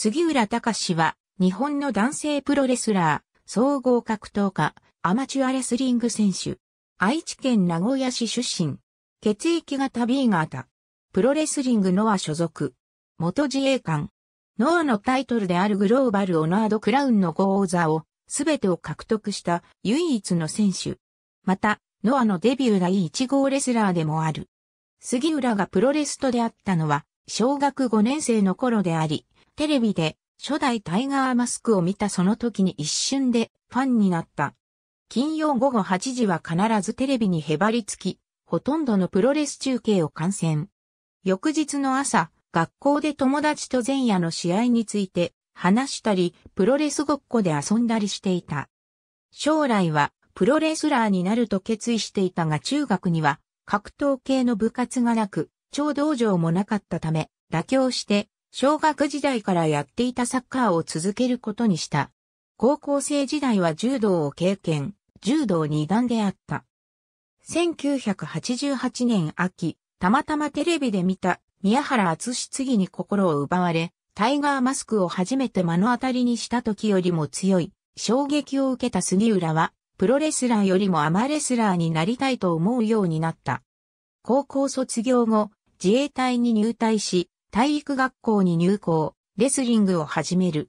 杉浦隆は、日本の男性プロレスラー、総合格闘家、アマチュアレスリング選手。愛知県名古屋市出身。血液型 B 型。プロレスリングノア所属。元自衛官。ノアのタイトルであるグローバルオナードクラウンの豪座を、すべてを獲得した唯一の選手。また、ノアのデビューが1号レスラーでもある。杉浦がプロレスと出会ったのは、小学5年生の頃であり、テレビで初代タイガーマスクを見たその時に一瞬でファンになった。金曜午後8時は必ずテレビにへばりつき、ほとんどのプロレス中継を観戦。翌日の朝、学校で友達と前夜の試合について話したり、プロレスごっこで遊んだりしていた。将来はプロレスラーになると決意していたが中学には格闘系の部活がなく、超道場もなかったため、妥協して小学時代からやっていたサッカーを続けることにした。高校生時代は柔道を経験、柔道二段であった。1988年秋、たまたまテレビで見た宮原厚次に心を奪われ、タイガーマスクを初めて目の当たりにした時よりも強い衝撃を受けた杉浦は、プロレスラーよりもアマレスラーになりたいと思うようになった。高校卒業後、自衛隊に入隊し、体育学校に入校、レスリングを始める。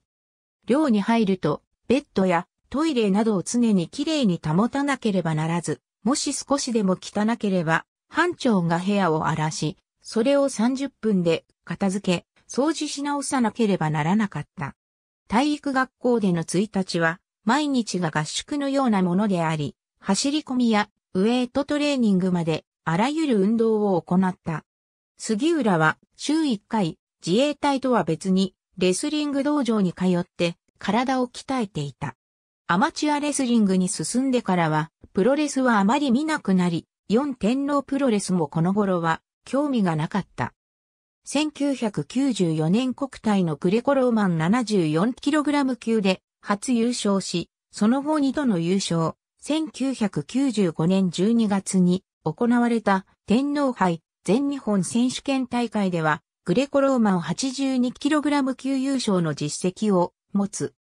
寮に入ると、ベッドやトイレなどを常にきれいに保たなければならず、もし少しでも汚ければ、班長が部屋を荒らし、それを30分で片付け、掃除し直さなければならなかった。体育学校での1日は、毎日が合宿のようなものであり、走り込みやウェイトトレーニングまで、あらゆる運動を行った。杉浦は週1回、自衛隊とは別にレスリング道場に通って体を鍛えていた。アマチュアレスリングに進んでからは、プロレスはあまり見なくなり、四天皇プロレスもこの頃は興味がなかった。1994年国体のグレコローマン 74kg 級で初優勝し、その後2度の優勝、1995年12月に行われた天皇杯全日本選手権大会では、グレコローマン 82kg 級優勝の実績を持つ。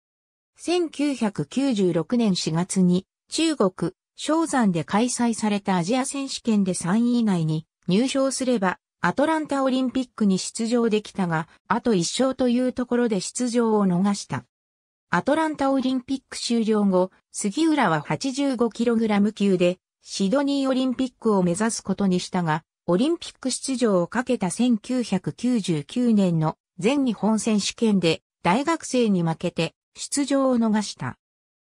1996年4月に中国、昭山で開催されたアジア選手権で3位以内に入賞すればアトランタオリンピックに出場できたが、あと1勝というところで出場を逃した。アトランタオリンピック終了後、杉浦は 85kg 級でシドニーオリンピックを目指すことにしたが、オリンピック出場をかけた1999年の全日本選手権で大学生に負けて出場を逃した。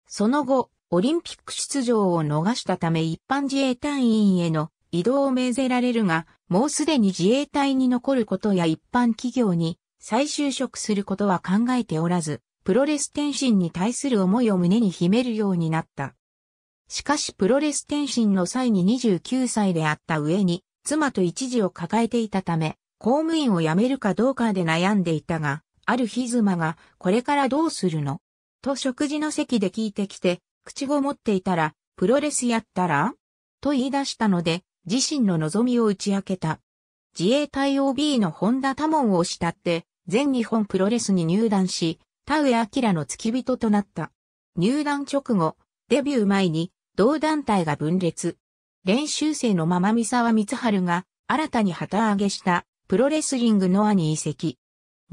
その後、オリンピック出場を逃したため一般自衛隊員への移動を命ぜられるが、もうすでに自衛隊に残ることや一般企業に再就職することは考えておらず、プロレス転身に対する思いを胸に秘めるようになった。しかしプロレス転身の際に29歳であった上に、妻と一時を抱えていたため、公務員を辞めるかどうかで悩んでいたが、ある日妻が、これからどうするのと食事の席で聞いてきて、口ごもっていたら、プロレスやったらと言い出したので、自身の望みを打ち明けた。自衛隊 OB の本田多門を慕って、全日本プロレスに入団し、田上明の付き人となった。入団直後、デビュー前に、同団体が分裂。練習生のまま三沢光春が新たに旗揚げしたプロレスリングノアに移籍。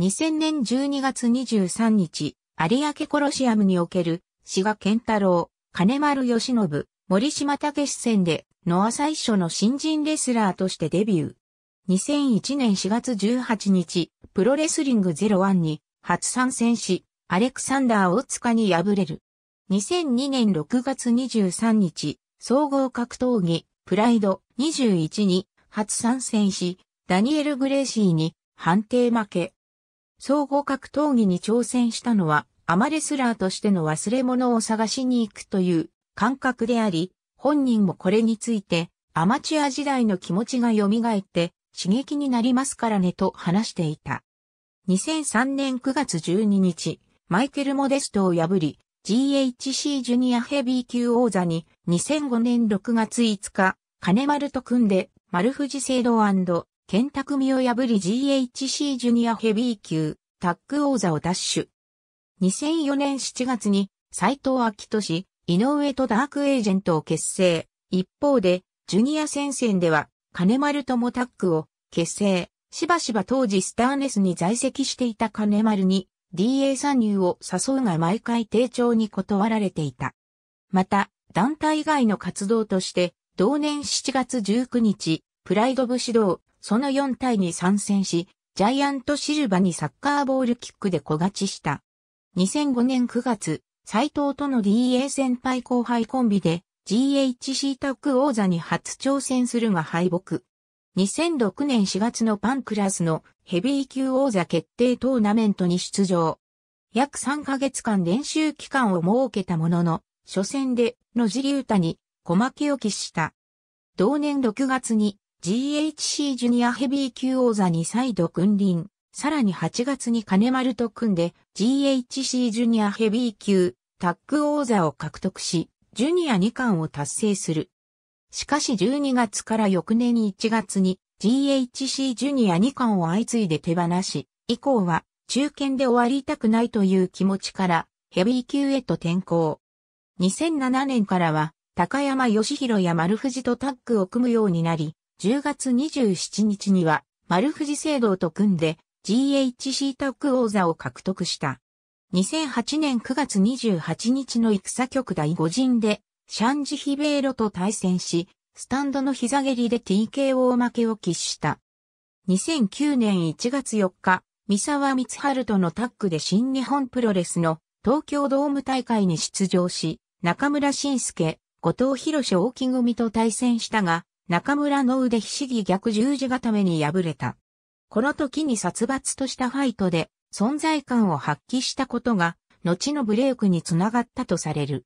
2000年12月23日、有明コロシアムにおける志賀健太郎、金丸義信、森島武戦でノア最初の新人レスラーとしてデビュー。2001年4月18日、プロレスリング01に初参戦し、アレクサンダー大塚に敗れる。2002年6月23日、総合格闘技、プライド21に初参戦し、ダニエル・グレーシーに判定負け。総合格闘技に挑戦したのは、アマレスラーとしての忘れ物を探しに行くという感覚であり、本人もこれについて、アマチュア時代の気持ちが蘇って刺激になりますからねと話していた。2003年9月12日、マイケル・モデストを破り、GHC ジュニアヘビー級王座に2005年6月5日、金丸と組んで丸藤聖堂剣匠を破り GHC ジュニアヘビー級タッグ王座を奪取。2004年7月に斎藤明俊、井上とダークエージェントを結成。一方で、ジュニア戦線では金丸ともタッグを結成。しばしば当時スターネスに在籍していた金丸に DA 参入を誘うが毎回丁重に断られていた。また、団体以外の活動として、同年7月19日、プライド武士道、その4体に参戦し、ジャイアントシルバにサッカーボールキックで小勝ちした。2005年9月、斎藤との DA 先輩後輩コンビで GHC タッグ王座に初挑戦するが敗北。2006年4月のパンクラスのヘビー級王座決定トーナメントに出場。約3ヶ月間練習期間を設けたものの、初戦で野尻たに小牧を喫した。同年6月に GHC ジュニアヘビー級王座に再度君臨。さらに8月に金丸と組んで GHC ジュニアヘビー級タッグ王座を獲得し、ジュニア2冠を達成する。しかし12月から翌年1月に GHC ジュニア2巻を相次いで手放し、以降は中堅で終わりたくないという気持ちからヘビー級へと転向。2007年からは高山義弘や丸藤とタッグを組むようになり、10月27日には丸藤聖堂と組んで GHC タッグ王座を獲得した。2008年9月28日の戦局第5陣でシャンジヒベーロと対戦し、スタンドの膝蹴りで TKO 負けを喫した。2009年1月4日、三沢光春とのタッグで新日本プロレスの東京ドーム大会に出場し、中村晋介、後藤博士大木組と対戦したが、中村の腕ひしぎ逆十字固めに敗れた。この時に殺伐としたファイトで存在感を発揮したことが、後のブレイクにつながったとされる。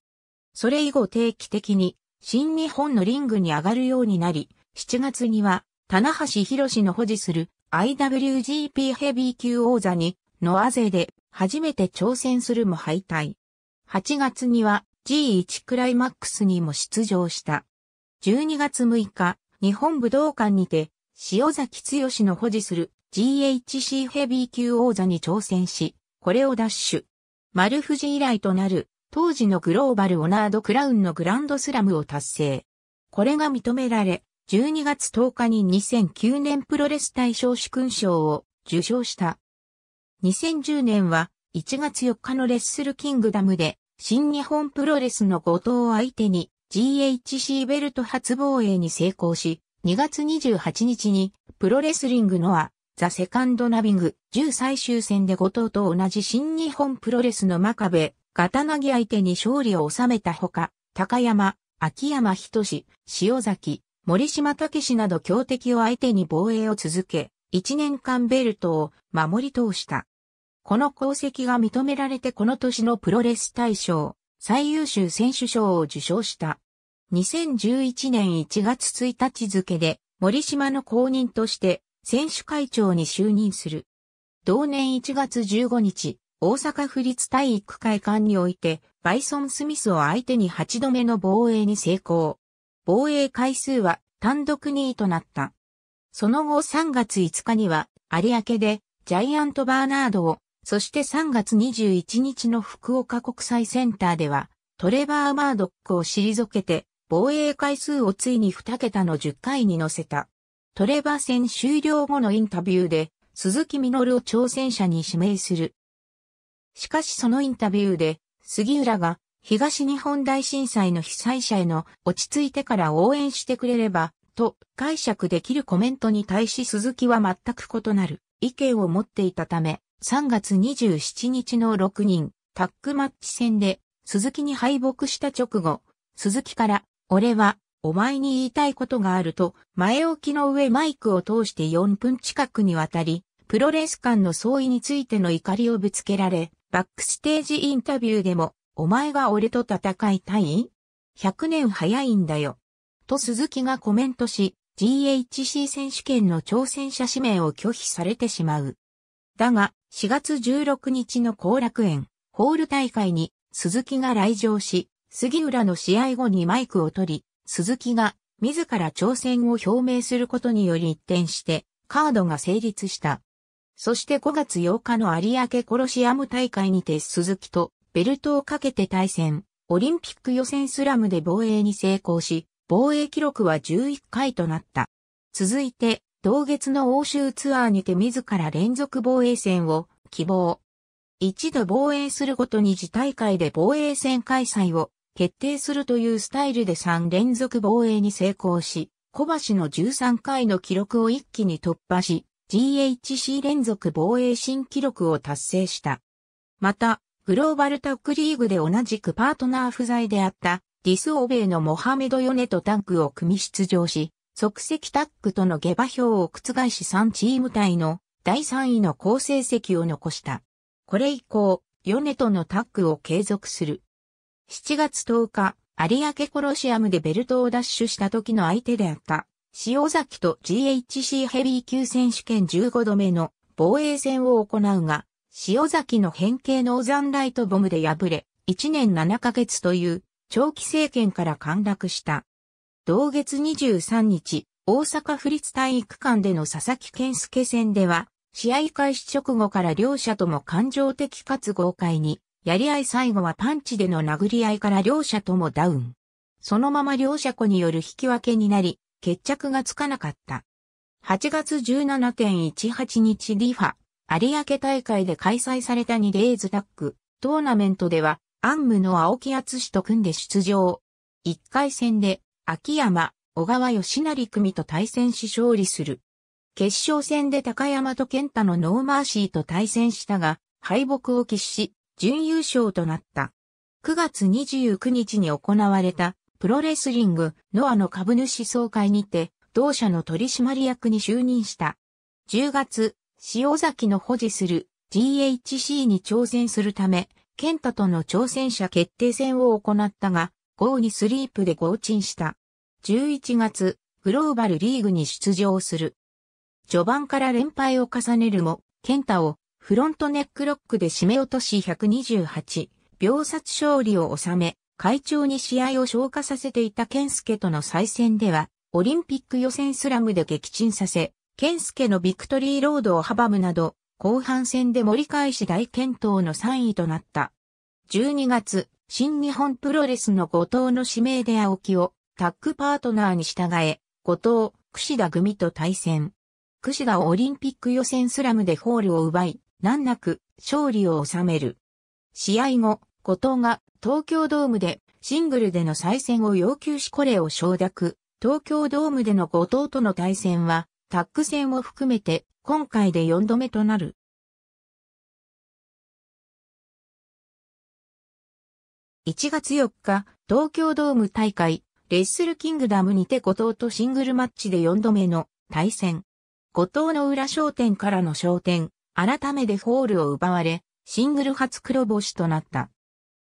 それ以後定期的に新日本のリングに上がるようになり、7月には、棚橋博の保持する IWGP ヘビー級王座に、ノア勢で初めて挑戦するも敗退。8月には G1 クライマックスにも出場した。12月6日、日本武道館にて、塩崎剛の保持する GHC ヘビー級王座に挑戦し、これをダッシュ。丸富士以来となる当時のグローバルオナードクラウンのグランドスラムを達成。これが認められ、12月10日に2009年プロレス大賞主勲賞を受賞した。2010年は1月4日のレッスルキングダムで新日本プロレスの後藤を相手に GHC ベルト初防衛に成功し、2月28日にプロレスリングノアザ・セカンド・ナビング10最終戦で後藤と同じ新日本プロレスの真壁ガタナギ相手に勝利を収めたほか、高山、秋山志、塩崎、森島武など強敵を相手に防衛を続け、1年間ベルトを守り通した。この功績が認められてこの年のプロレス大賞、最優秀選手賞を受賞した。2011年1月1日付で森島の公認として選手会長に就任する。同年1月15日、大阪府立体育会館において、バイソン・スミスを相手に8度目の防衛に成功。防衛回数は単独2位となった。その後3月5日には、有明でジャイアント・バーナードを、そして3月21日の福岡国際センターでは、トレバー・マードックを退けて、防衛回数をついに2桁の10回に乗せた。トレバー戦終了後のインタビューで、鈴木みのるを挑戦者に指名するしかしそのインタビューで、杉浦が東日本大震災の被災者への落ち着いてから応援してくれれば、と解釈できるコメントに対し鈴木は全く異なる意見を持っていたため、3月27日の6人タッグマッチ戦で鈴木に敗北した直後、鈴木から、俺はお前に言いたいことがあると、前置きの上マイクを通して4分近くにわたり、プロレス間の相違についての怒りをぶつけられ、バックステージインタビューでも、お前が俺と戦いたい ?100 年早いんだよ。と鈴木がコメントし、GHC 選手権の挑戦者指名を拒否されてしまう。だが、4月16日の後楽園、ホール大会に鈴木が来場し、杉浦の試合後にマイクを取り、鈴木が自ら挑戦を表明することにより一転して、カードが成立した。そして5月8日の有明コロシアム大会にて鈴木とベルトをかけて対戦、オリンピック予選スラムで防衛に成功し、防衛記録は11回となった。続いて、同月の欧州ツアーにて自ら連続防衛戦を希望。一度防衛するごとに自大会で防衛戦開催を決定するというスタイルで3連続防衛に成功し、小橋の13回の記録を一気に突破し、GHC 連続防衛新記録を達成した。また、グローバルタックリーグで同じくパートナー不在であったディス欧米のモハメド・ヨネとタッグを組み出場し、即席タッグとの下馬評を覆し3チーム隊の第3位の好成績を残した。これ以降、ヨネとのタッグを継続する。7月10日、有明コロシアムでベルトを奪取した時の相手であった塩崎と GHC ヘビー級選手権15度目の防衛戦を行うが、塩崎の変形ノーザンライトボムで敗れ、1年7ヶ月という長期政権から陥落した。同月23日、大阪府立体育館での佐々木健介戦では、試合開始直後から両者とも感情的かつ豪快に、やり合い最後はパンチでの殴り合いから両者ともダウン。そのまま両者子による引き分けになり、決着がつかなかった。8月17.18日リファ、有明大会で開催された2レーズタック、トーナメントでは、アンムの青木厚氏と組んで出場。1回戦で、秋山、小川義成組と対戦し勝利する。決勝戦で高山と健太のノーマーシーと対戦したが、敗北を喫し、準優勝となった。9月29日に行われたプロレスリング、ノアの株主総会にて、同社の取締役に就任した。10月、塩崎の保持する GHC に挑戦するため、ケンタとの挑戦者決定戦を行ったが、ーにスリープで合鎮した。11月、グローバルリーグに出場する。序盤から連敗を重ねるも、ケンタをフロントネックロックで締め落とし128、秒殺勝利を収め、会長に試合を消化させていた健介との再戦では、オリンピック予選スラムで撃沈させ、健介のビクトリーロードを阻むなど、後半戦で盛り返し大健闘の3位となった。12月、新日本プロレスの後藤の指名で青木をタッグパートナーに従え、後藤、串田組と対戦。串田をオリンピック予選スラムでホールを奪い、難なく勝利を収める。試合後、後藤が東京ドームでシングルでの再戦を要求しこれを承諾。東京ドームでの後藤との対戦はタッグ戦を含めて今回で4度目となる。1月4日、東京ドーム大会、レッスルキングダムにて後藤とシングルマッチで4度目の対戦。後藤の裏商店からの商店、改めてホールを奪われ、シングル初黒星となった。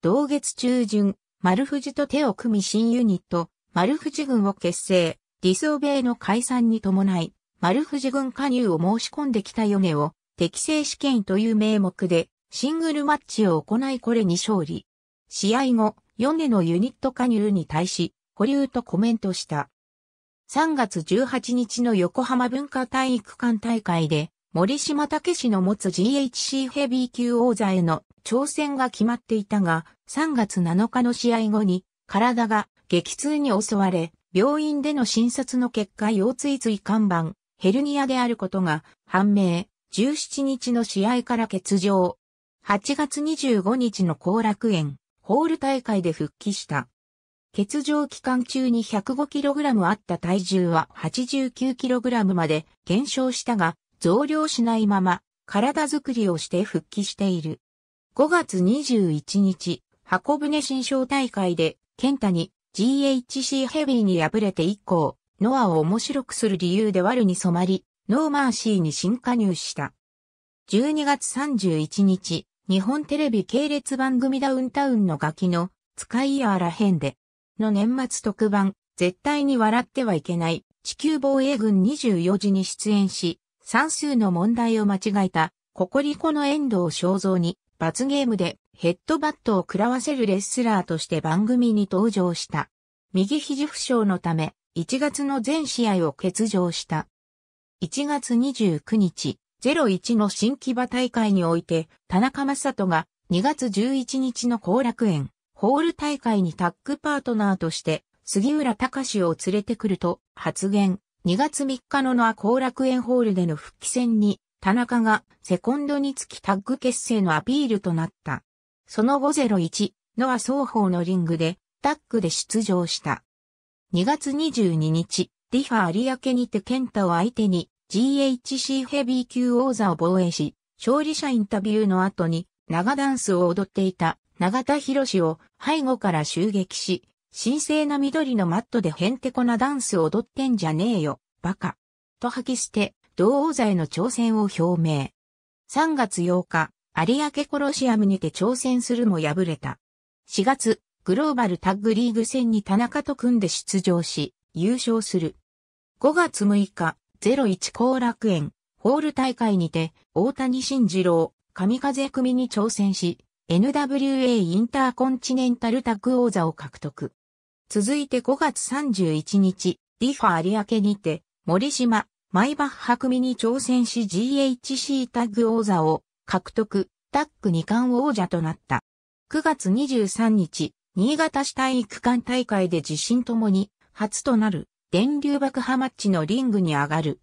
同月中旬、丸藤と手を組み新ユニット、丸藤軍を結成、ディスオベイの解散に伴い、丸藤軍加入を申し込んできたヨネを、適正試験という名目で、シングルマッチを行いこれに勝利。試合後、ヨネのユニット加入に対し、保留とコメントした。3月18日の横浜文化体育館大会で、森島武氏の持つ GHC ヘビー級王座への挑戦が決まっていたが、3月7日の試合後に、体が激痛に襲われ、病院での診察の結果腰椎椎間板、ヘルニアであることが判明、17日の試合から欠場。8月25日の後楽園、ホール大会で復帰した。欠場期間中に 105kg あった体重は 89kg まで減少したが、増量しないまま、体づくりをして復帰している。5月21日、箱舟新章大会で、健太に GHC ヘビーに敗れて以降、ノアを面白くする理由で悪に染まり、ノーマーシーに新加入した。12月31日、日本テレビ系列番組ダウンタウンのガキの使いやらへんで、の年末特番、絶対に笑ってはいけない地球防衛軍24時に出演し、算数の問題を間違えた、ココリコの遠藤正造に、罰ゲームでヘッドバットを食らわせるレスラーとして番組に登場した。右肘負傷のため、1月の全試合を欠場した。1月29日、01の新木場大会において、田中正人が2月11日の後楽園、ホール大会にタッグパートナーとして、杉浦隆を連れてくると発言。2月3日のノア後楽園ホールでの復帰戦に、田中がセコンドにつきタッグ結成のアピールとなった。その後01、ノア双方のリングでタッグで出場した。2月22日、ディファ有明にて健太を相手に GHC ヘビー級王座を防衛し、勝利者インタビューの後に長ダンスを踊っていた長田博士を背後から襲撃し、神聖な緑のマットでヘンテコなダンス踊ってんじゃねえよ、バカ。と吐き捨て、同王座への挑戦を表明。3月8日、有明コロシアムにて挑戦するも敗れた。4月、グローバルタッグリーグ戦に田中と組んで出場し、優勝する。5月6日、01後楽園、ホール大会にて、大谷慎二郎、神風組に挑戦し、NWA インターコンチネンタルタッグ王座を獲得。続いて5月31日、ディファ有明にて、森島、マイバッハ組に挑戦し GHC タッグ王座を獲得、タッグ2冠王者となった。9月23日、新潟市体育館大会で自身ともに初となる電流爆破マッチのリングに上がる。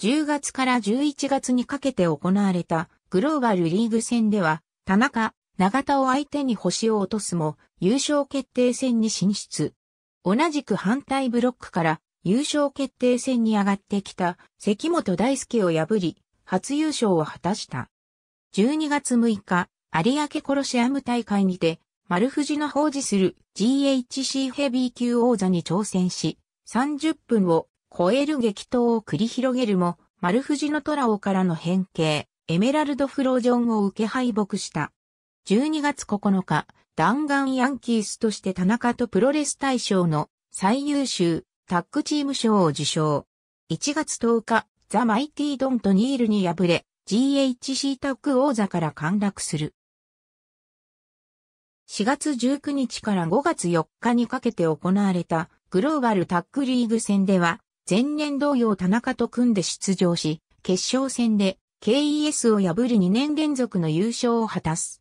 10月から11月にかけて行われたグローバルリーグ戦では、田中、長田を相手に星を落とすも優勝決定戦に進出。同じく反対ブロックから優勝決定戦に上がってきた関本大輔を破り、初優勝を果たした。12月6日、有明コロシアム大会にて、丸藤の奉仕する GHC ヘビー級王座に挑戦し、30分を超える激闘を繰り広げるも、丸藤のトラオからの変形、エメラルドフロージョンを受け敗北した。12月9日、弾丸ヤンキースとして田中とプロレス大賞の最優秀タッグチーム賞を受賞。1月10日、ザ・マイティ・ドンとニールに敗れ、GHC タッグ王座から陥落する。4月19日から5月4日にかけて行われたグローバルタッグリーグ戦では、前年同様田中と組んで出場し、決勝戦で KES を破る2年連続の優勝を果たす。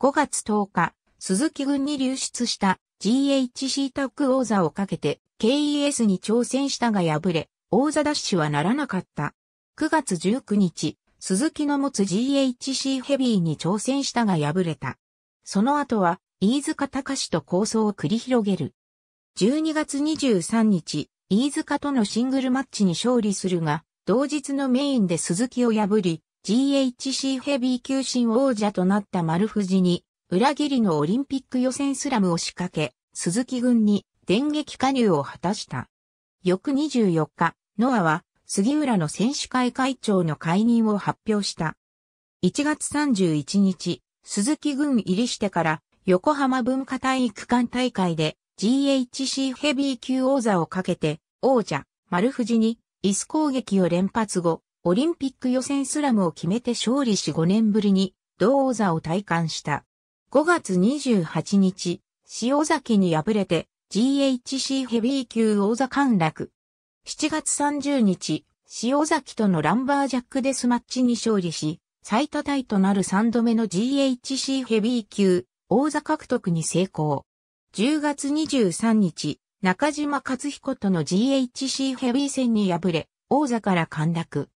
5月10日、鈴木軍に流出した GHC タック王座をかけて KES に挑戦したが敗れ、王座奪取はならなかった。9月19日、鈴木の持つ GHC ヘビーに挑戦したが敗れた。その後は、飯塚隆と構想を繰り広げる。12月23日、飯塚とのシングルマッチに勝利するが、同日のメインで鈴木を破り、GHC ヘビー級新王者となった丸藤に、裏切りのオリンピック予選スラムを仕掛け、鈴木軍に電撃加入を果たした。翌24日、ノアは杉浦の選手会会長の解任を発表した。1月31日、鈴木軍入りしてから横浜文化体育館大会で GHC ヘビー級王座をかけて王者丸藤に椅子攻撃を連発後、オリンピック予選スラムを決めて勝利し5年ぶりに同王座を体感した。5月28日、塩崎に敗れて GHC ヘビー級王座陥落。7月30日、塩崎とのランバージャックデスマッチに勝利し、最多タイとなる3度目の GHC ヘビー級王座獲得に成功。10月23日、中島勝彦との GHC ヘビー戦に敗れ、王座から陥落。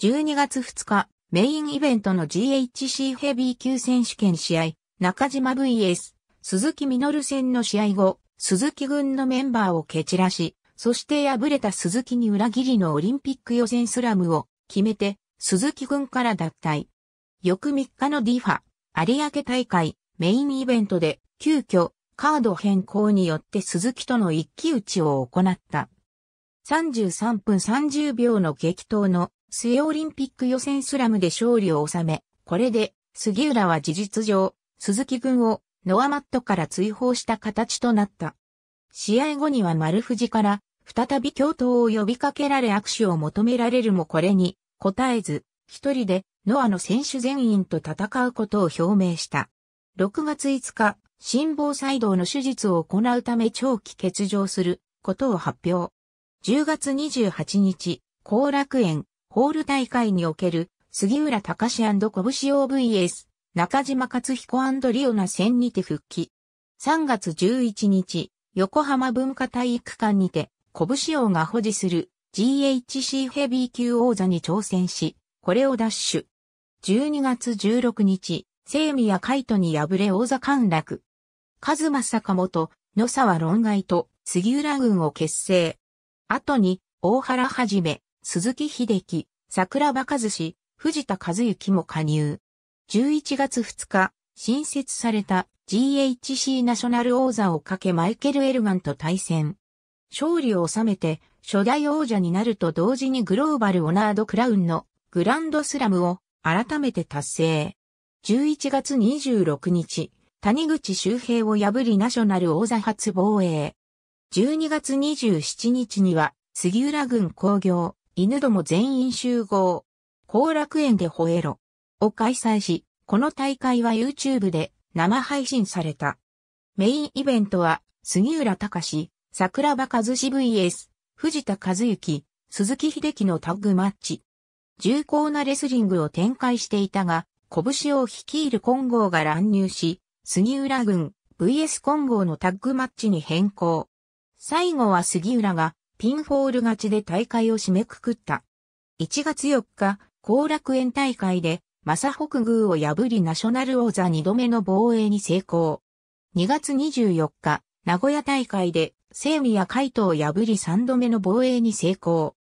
12月2日、メインイベントの GHC ヘビー級選手権試合、中島 VS、鈴木みのる戦の試合後、鈴木軍のメンバーを蹴散らし、そして敗れた鈴木に裏切りのオリンピック予選スラムを決めて、鈴木軍から脱退。翌3日の DFA、有明大会、メインイベントで、急遽、カード変更によって鈴木との一騎打ちを行った。33分30秒の激闘の末オリンピック予選スラムで勝利を収め、これで杉浦は事実上鈴木軍をノアマットから追放した形となった。試合後には丸藤から再び共闘を呼びかけられ握手を求められるもこれに答えず、一人でノアの選手全員と戦うことを表明した。6月5日、心房細動の手術を行うため長期欠場することを発表。10月28日、後楽園ホール大会における杉浦隆史拳 OVS 中島勝彦リオナ戦にて復帰。3月11日、横浜文化体育館にて、拳王が保持する GHC ヘビー級王座に挑戦し、これを奪取。12月16日、生宮海斗に敗れ王座陥落。和正坂本、野沢論外と杉浦軍を結成。後に、大原はじめ、鈴木秀樹、桜庭和志、藤田和幸も加入。11月2日、新設された GHC ナショナル王座をかけマイケル・エルガンと対戦。勝利を収めて初代王者になると同時にグローバル・オナード・クラウンのグランドスラムを改めて達成。11月26日、谷口周平を破りナショナル王座初防衛。12月27日には、杉浦郡工業、犬ども全員集合。後楽園で吠えろ。を開催し、この大会は YouTube で生配信された。メインイベントは、杉浦隆、桜庭和志 VS、藤田和幸、鈴木秀樹のタッグマッチ。重厚なレスリングを展開していたが、拳を率いる金剛が乱入し、杉浦軍 VS 金剛のタッグマッチに変更。最後は杉浦がピンフォール勝ちで大会を締めくくった。1月4日、後楽園大会でマ正北宮を破りナショナル王座2度目の防衛に成功。2月24日、名古屋大会で、西カイトを破り3度目の防衛に成功。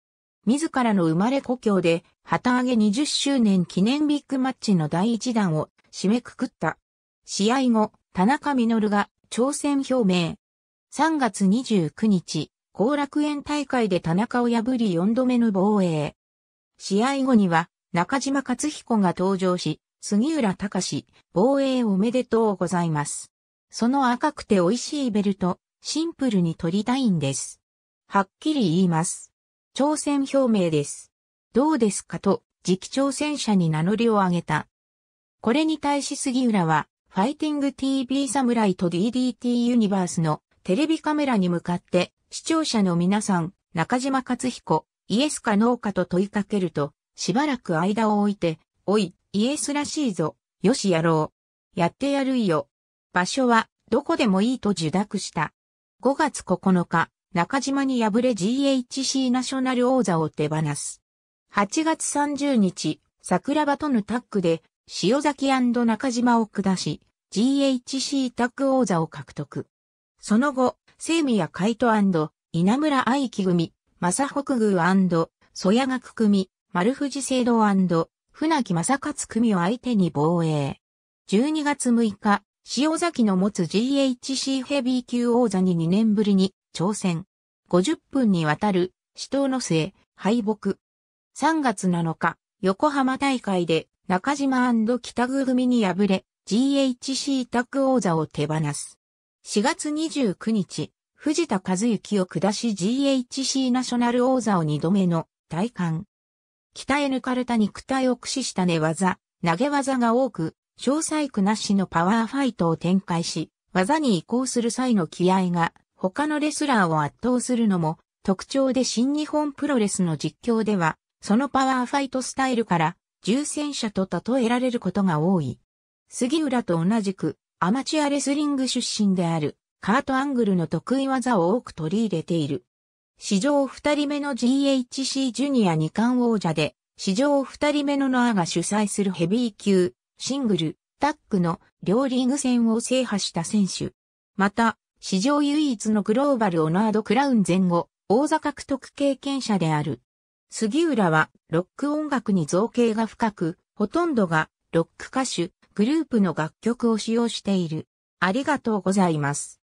自らの生まれ故郷で、旗揚げ20周年記念ビッグマッチの第1弾を締めくくった。試合後、田中実が挑戦表明。3月29日、後楽園大会で田中を破り4度目の防衛。試合後には、中島勝彦が登場し、杉浦隆防衛おめでとうございます。その赤くて美味しいベルト、シンプルに取りたいんです。はっきり言います。挑戦表明です。どうですかと、次期挑戦者に名乗りを上げた。これに対し杉浦は、ファイティング TV 侍と DDT ユニバースのテレビカメラに向かって、視聴者の皆さん、中島勝彦、イエスかノーかと問いかけると、しばらく間を置いて、おい、イエスらしいぞ、よしやろう。やってやるよ。場所は、どこでもいいと受諾した。5月9日、中島に敗れ GHC ナショナル王座を手放す。8月30日、桜庭とのタッグで、塩崎中島を下し、GHC タッグ王座を獲得。その後、清宮海斗稲村愛希組、正北宮曽谷学組、丸藤聖堂船木正勝組を相手に防衛。12月6日、塩崎の持つ GHC ヘビー級王座に2年ぶりに挑戦。50分にわたる死闘の末、敗北。3月7日、横浜大会で中島北組に敗れ、GHC タ王座を手放す。4月29日、藤田和幸を下し GHC ナショナル王座を2度目の大感。鍛え抜かれた肉体を駆使した寝技、投げ技が多く、詳細苦なしのパワーファイトを展開し、技に移行する際の気合が他のレスラーを圧倒するのも特徴で新日本プロレスの実況では、そのパワーファイトスタイルから重戦車と例えられることが多い。杉浦と同じくアマチュアレスリング出身であるカートアングルの得意技を多く取り入れている。史上二人目の GHC ジュニア二冠王者で、史上二人目のノアが主催するヘビー級、シングル、タックの両リーグ戦を制覇した選手。また、史上唯一のグローバルオナードクラウン前後、王座獲得経験者である。杉浦は、ロック音楽に造形が深く、ほとんどが、ロック歌手、グループの楽曲を使用している。ありがとうございます。